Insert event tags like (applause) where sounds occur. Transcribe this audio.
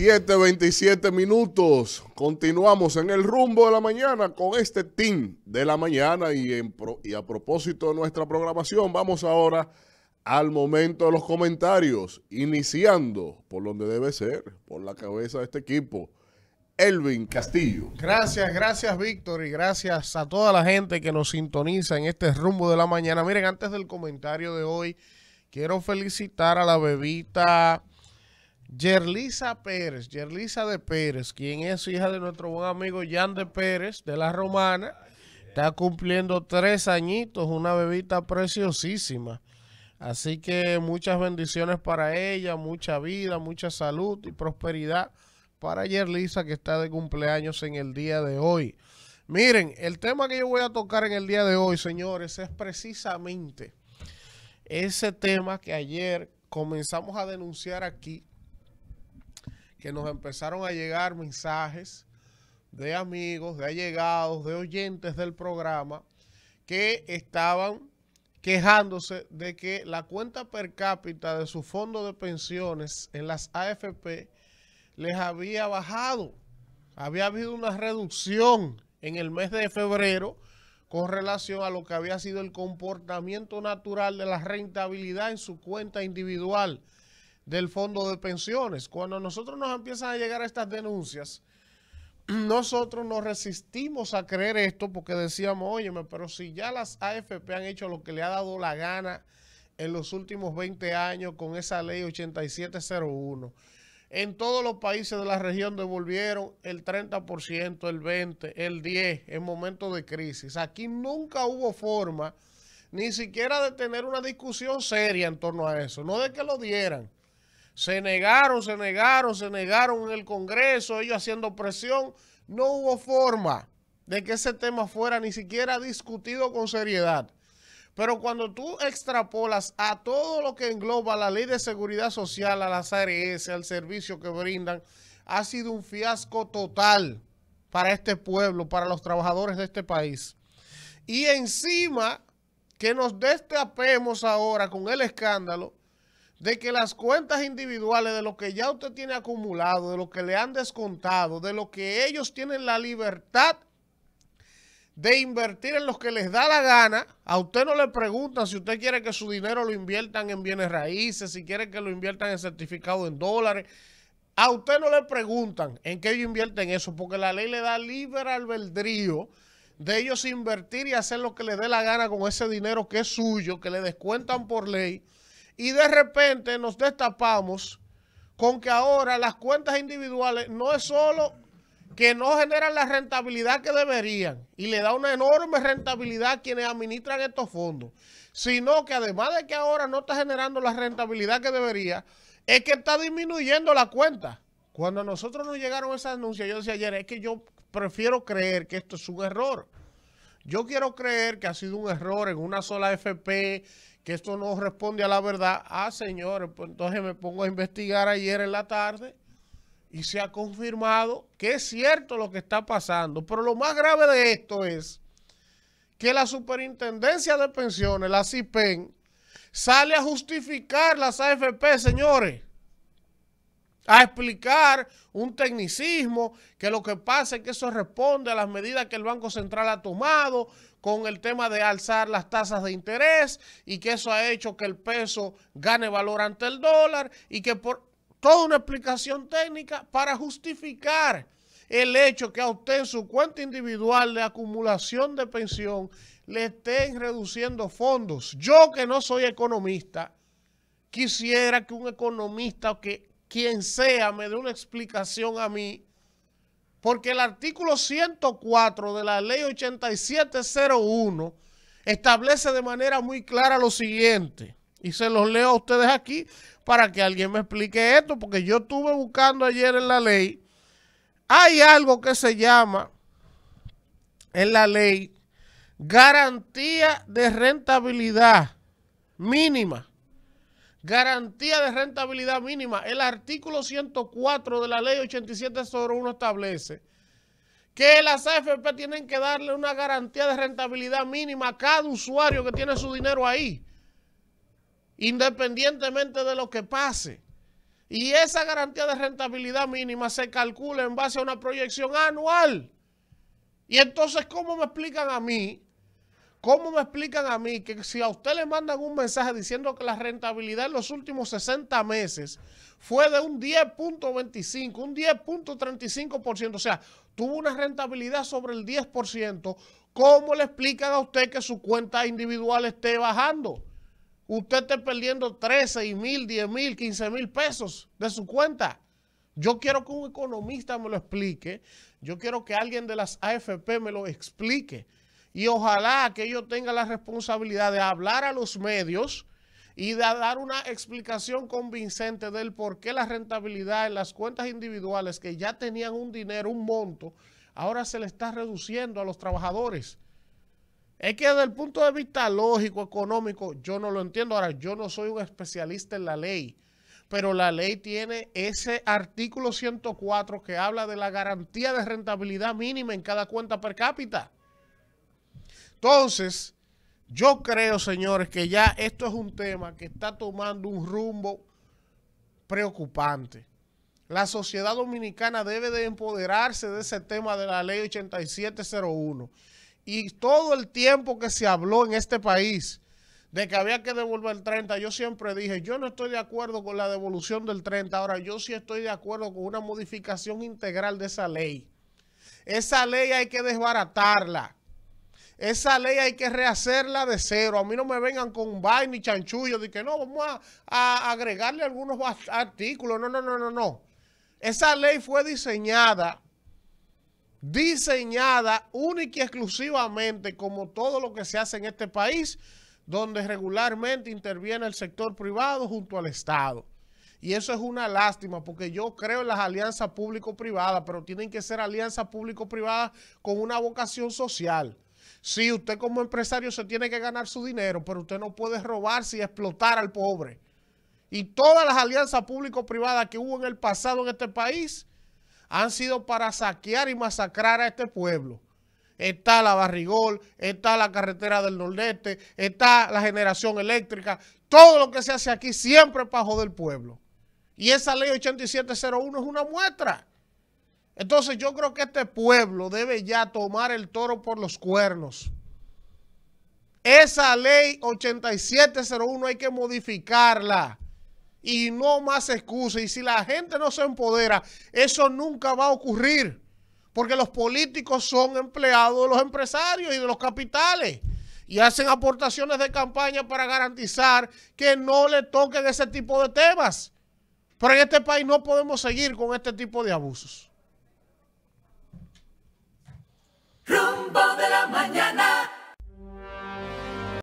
7:27 minutos. Continuamos en el rumbo de la mañana con este team de la mañana y, y, a propósito de nuestra programación, vamos ahora al momento de los comentarios, iniciando por donde debe ser, por la cabeza de este equipo, Elvin Castillo. Gracias, gracias Víctor y gracias a toda la gente que nos sintoniza en este rumbo de la mañana. Miren, antes del comentario de hoy, quiero felicitar a la bebita Yerlisa Pérez, Yerlisa de Pérez, quien es hija de nuestro buen amigo Jan de Pérez, de La Romana, está cumpliendo tres añitos, una bebita preciosísima. Así que muchas bendiciones para ella, mucha vida, mucha salud y prosperidad para Yerlisa que está de cumpleaños en el día de hoy. Miren, el tema que yo voy a tocar en el día de hoy, señores, es precisamente ese tema que ayer comenzamos a denunciar aquí que nos empezaron a llegar mensajes de amigos, de allegados, de oyentes del programa que estaban quejándose de que la cuenta per cápita de su fondo de pensiones en las AFP les había bajado. Había habido una reducción en el mes de febrero con relación a lo que había sido el comportamiento natural de la rentabilidad en su cuenta individual del fondo de pensiones. Cuando nosotros nos empiezan a llegar estas denuncias, (clears throat) nosotros nos resistimos a creer esto porque decíamos, óyeme, pero si ya las AFP han hecho lo que le ha dado la gana en los últimos 20 años con esa ley 8701, en todos los países de la región devolvieron el 30%, el 20%, el 10% en momentos de crisis. Aquí nunca hubo forma ni siquiera de tener una discusión seria en torno a eso, no de que lo dieran se negaron, se negaron, se negaron en el Congreso, ellos haciendo presión. No hubo forma de que ese tema fuera ni siquiera discutido con seriedad. Pero cuando tú extrapolas a todo lo que engloba la ley de seguridad social, a las ARS, al servicio que brindan, ha sido un fiasco total para este pueblo, para los trabajadores de este país. Y encima que nos destapemos ahora con el escándalo de que las cuentas individuales de lo que ya usted tiene acumulado, de lo que le han descontado, de lo que ellos tienen la libertad de invertir en lo que les da la gana, a usted no le preguntan si usted quiere que su dinero lo inviertan en bienes raíces, si quiere que lo inviertan en certificado en dólares, a usted no le preguntan en qué ellos invierten eso, porque la ley le da libre albedrío de ellos invertir y hacer lo que les dé la gana con ese dinero que es suyo, que le descuentan por ley, y de repente nos destapamos con que ahora las cuentas individuales no es solo que no generan la rentabilidad que deberían y le da una enorme rentabilidad a quienes administran estos fondos, sino que además de que ahora no está generando la rentabilidad que debería, es que está disminuyendo la cuenta. Cuando a nosotros nos llegaron esas anuncios, yo decía ayer, es que yo prefiero creer que esto es un error. Yo quiero creer que ha sido un error en una sola AFP, que esto no responde a la verdad. Ah, señores, pues entonces me pongo a investigar ayer en la tarde y se ha confirmado que es cierto lo que está pasando. Pero lo más grave de esto es que la Superintendencia de Pensiones, la CIPEN, sale a justificar las AFP, señores a explicar un tecnicismo, que lo que pasa es que eso responde a las medidas que el Banco Central ha tomado con el tema de alzar las tasas de interés y que eso ha hecho que el peso gane valor ante el dólar y que por toda una explicación técnica para justificar el hecho que a usted en su cuenta individual de acumulación de pensión le estén reduciendo fondos. Yo que no soy economista, quisiera que un economista que quien sea me dé una explicación a mí, porque el artículo 104 de la ley 8701 establece de manera muy clara lo siguiente, y se los leo a ustedes aquí para que alguien me explique esto, porque yo estuve buscando ayer en la ley, hay algo que se llama en la ley garantía de rentabilidad mínima. Garantía de rentabilidad mínima. El artículo 104 de la ley 87 sobre 1 establece que las AFP tienen que darle una garantía de rentabilidad mínima a cada usuario que tiene su dinero ahí, independientemente de lo que pase. Y esa garantía de rentabilidad mínima se calcula en base a una proyección anual. Y entonces, ¿cómo me explican a mí ¿Cómo me explican a mí que si a usted le mandan un mensaje diciendo que la rentabilidad en los últimos 60 meses fue de un 10.25, un 10.35%, o sea, tuvo una rentabilidad sobre el 10%, ¿cómo le explican a usted que su cuenta individual esté bajando? Usted esté perdiendo 13 mil, 10 mil, 15 mil pesos de su cuenta. Yo quiero que un economista me lo explique. Yo quiero que alguien de las AFP me lo explique y ojalá que ellos tengan la responsabilidad de hablar a los medios y de dar una explicación convincente del por qué la rentabilidad en las cuentas individuales que ya tenían un dinero, un monto, ahora se le está reduciendo a los trabajadores. Es que desde el punto de vista lógico, económico, yo no lo entiendo. Ahora, yo no soy un especialista en la ley, pero la ley tiene ese artículo 104 que habla de la garantía de rentabilidad mínima en cada cuenta per cápita. Entonces, yo creo, señores, que ya esto es un tema que está tomando un rumbo preocupante. La sociedad dominicana debe de empoderarse de ese tema de la ley 8701. Y todo el tiempo que se habló en este país de que había que devolver el 30, yo siempre dije, yo no estoy de acuerdo con la devolución del 30, ahora yo sí estoy de acuerdo con una modificación integral de esa ley. Esa ley hay que desbaratarla. Esa ley hay que rehacerla de cero. A mí no me vengan con vaina y chanchullo de que no, vamos a, a agregarle algunos artículos. No, no, no, no, no. Esa ley fue diseñada, diseñada única y exclusivamente como todo lo que se hace en este país, donde regularmente interviene el sector privado junto al Estado. Y eso es una lástima porque yo creo en las alianzas público-privadas, pero tienen que ser alianzas público-privadas con una vocación social. Sí, usted como empresario se tiene que ganar su dinero, pero usted no puede robarse y explotar al pobre. Y todas las alianzas público-privadas que hubo en el pasado en este país han sido para saquear y masacrar a este pueblo. Está la Barrigol, está la carretera del Nordeste, está la generación eléctrica. Todo lo que se hace aquí siempre es para joder pueblo. Y esa ley 8701 es una muestra. Entonces yo creo que este pueblo debe ya tomar el toro por los cuernos. Esa ley 8701 hay que modificarla y no más excusas. Y si la gente no se empodera, eso nunca va a ocurrir. Porque los políticos son empleados de los empresarios y de los capitales. Y hacen aportaciones de campaña para garantizar que no le toquen ese tipo de temas. Pero en este país no podemos seguir con este tipo de abusos. Rumbo de la mañana.